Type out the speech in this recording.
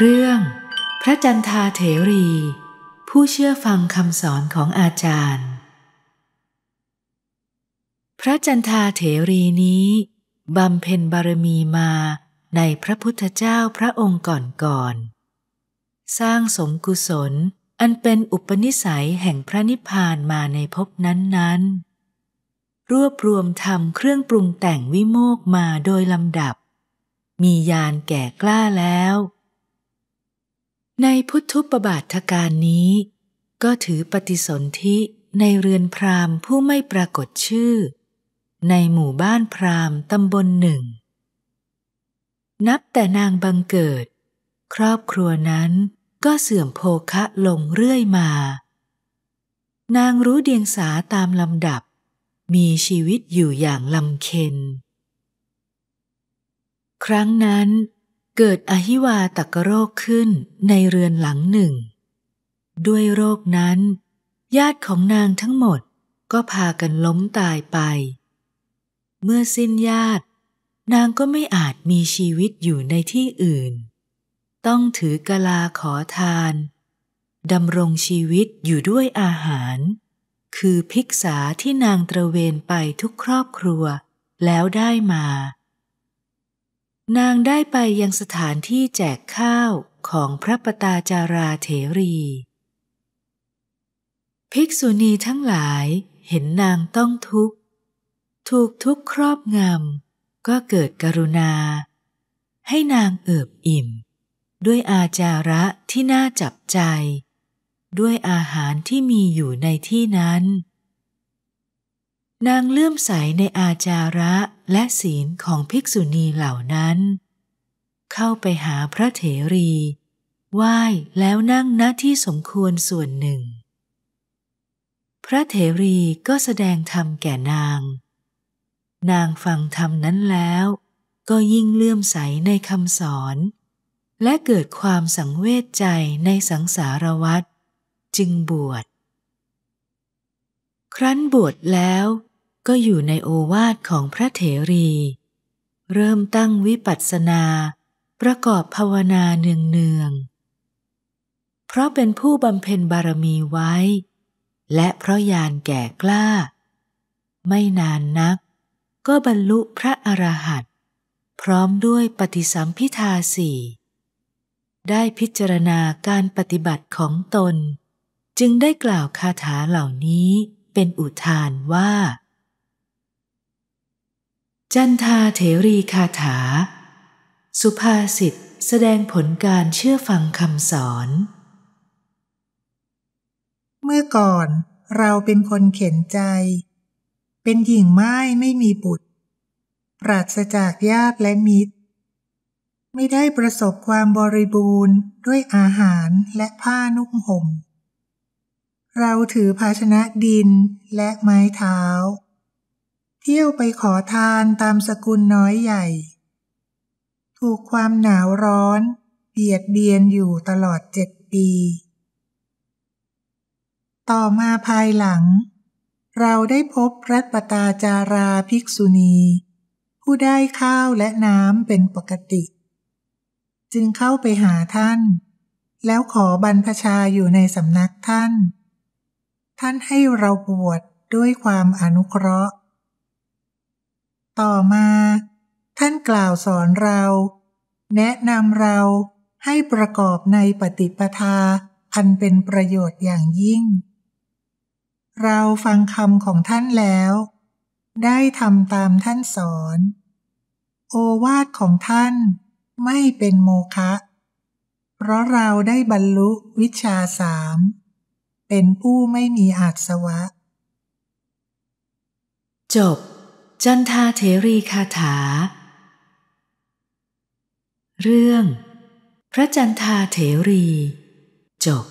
เรื่องพระจันทาเถรี ผู้เชื่อฟังคำสอนของอาจารย์ พระจันทาเถรีนี้บำเพ็ญบารมีมาในพระพุทธเจ้าพระองค์ก่อนๆสร้างสมกุศลอันเป็นอุปนิสัยแห่งพระนิพพานมาในภพนั้นๆ รวบรวมทำเครื่องปรุงแต่งวิโมกมาโดยลำดับ มียานแก่กล้าแล้วในพุทธุปบาทการนี้ ก็ถือปฏิสนธิในเรือนพราหมณ์ผู้ไม่ปรากฏชื่อ ในหมู่บ้านพราหมณ์ตำบลหนึ่ง นับแต่นางบังเกิด ครอบครัวนั้นก็เสื่อมโภคะลงเรื่อยมา นางรู้เดียงสาตามลำดับ มีชีวิตอยู่อย่างลำเค็น ครั้งนั้นเกิดอหิวาตกโรคขึ้นในเรือนหลังหนึ่ง ด้วยโรคนั้น ญาติของนางทั้งหมดก็พากันล้มตายไป เมื่อสิ้นญาติ นางก็ไม่อาจมีชีวิตอยู่ในที่อื่น ต้องถือกะลาขอทานดำรงชีวิตอยู่ด้วยอาหาร คือภิกษาที่นางตระเวนไปทุกครอบครัวแล้วได้มานางได้ไปยังสถานที่แจกข้าวของพระปตาจาราเถรี ภิกษุณีทั้งหลายเห็นนางต้องทุกข์ ถูกทุกข์ครอบงำ ก็เกิดกรุณา ให้นางเอิบอิ่ม ด้วยอาจาระที่น่าจับใจ ด้วยอาหารที่มีอยู่ในที่นั้นนางเลื่อมใสในอาจาระและศีลของภิกษุณีเหล่านั้น เข้าไปหาพระเถรี ไหว้แล้วนั่งณที่สมควรส่วนหนึ่ง พระเถรีก็แสดงธรรมแก่นาง นางฟังธรรมนั้นแล้วก็ยิ่งเลื่อมใสในคำสอน และเกิดความสังเวชใจในสังสารวัฏจึงบวช ครั้นบวชแล้วก็อยู่ในโอวาทของพระเถรี เริ่มตั้งวิปัสสนา ประกอบภาวนาเนืองเนือง เพราะเป็นผู้บำเพ็ญบารมีไว้ และเพราะยานแก่กล้า ไม่นานนักก็บรรลุพระอรหันต์ พร้อมด้วยปฏิสัมพิทาสี่ ได้พิจารณาการปฏิบัติของตน จึงได้กล่าวคาถาเหล่านี้เป็นอุทานว่าจันทาเถรีคาถา สุภาษิตแสดงผลการเชื่อฟังคำสอน เมื่อก่อนเราเป็นคนเข็นใจ เป็นหญิงไม้ไม่มีบุตรปราศจากญาติและมิตร ไม่ได้ประสบความบริบูรณ์ด้วยอาหารและผ้านุ่งห่ม เราถือภาชนะดินและไม้เท้าเที่ยวไปขอทานตามสกุลน้อยใหญ่ ถูกความหนาวร้อนเบียดเบียนอยู่ตลอดเจ็ดปี ต่อมาภายหลัง เราได้พบรัตปตาจาราภิกษุณี ผู้ได้ข้าวและน้ำเป็นปกติ จึงเข้าไปหาท่าน แล้วขอบรรพชาอยู่ในสำนักท่าน ท่านให้เราบวชดด้วยความอนุเคราะห์ต่อมาท่านกล่าวสอนเราแนะนำเราให้ประกอบในปฏิปทาอันเป็นประโยชน์อย่างยิ่ง เราฟังคำของท่านแล้วได้ทำตามท่านสอน โอวาทของท่านไม่เป็นโมคะ เพราะเราได้บรรลุวิชาสามเป็นผู้ไม่มีอาสวะ จบจันทาเทรีคาถา เรื่อง พระจันทาเทรี จบ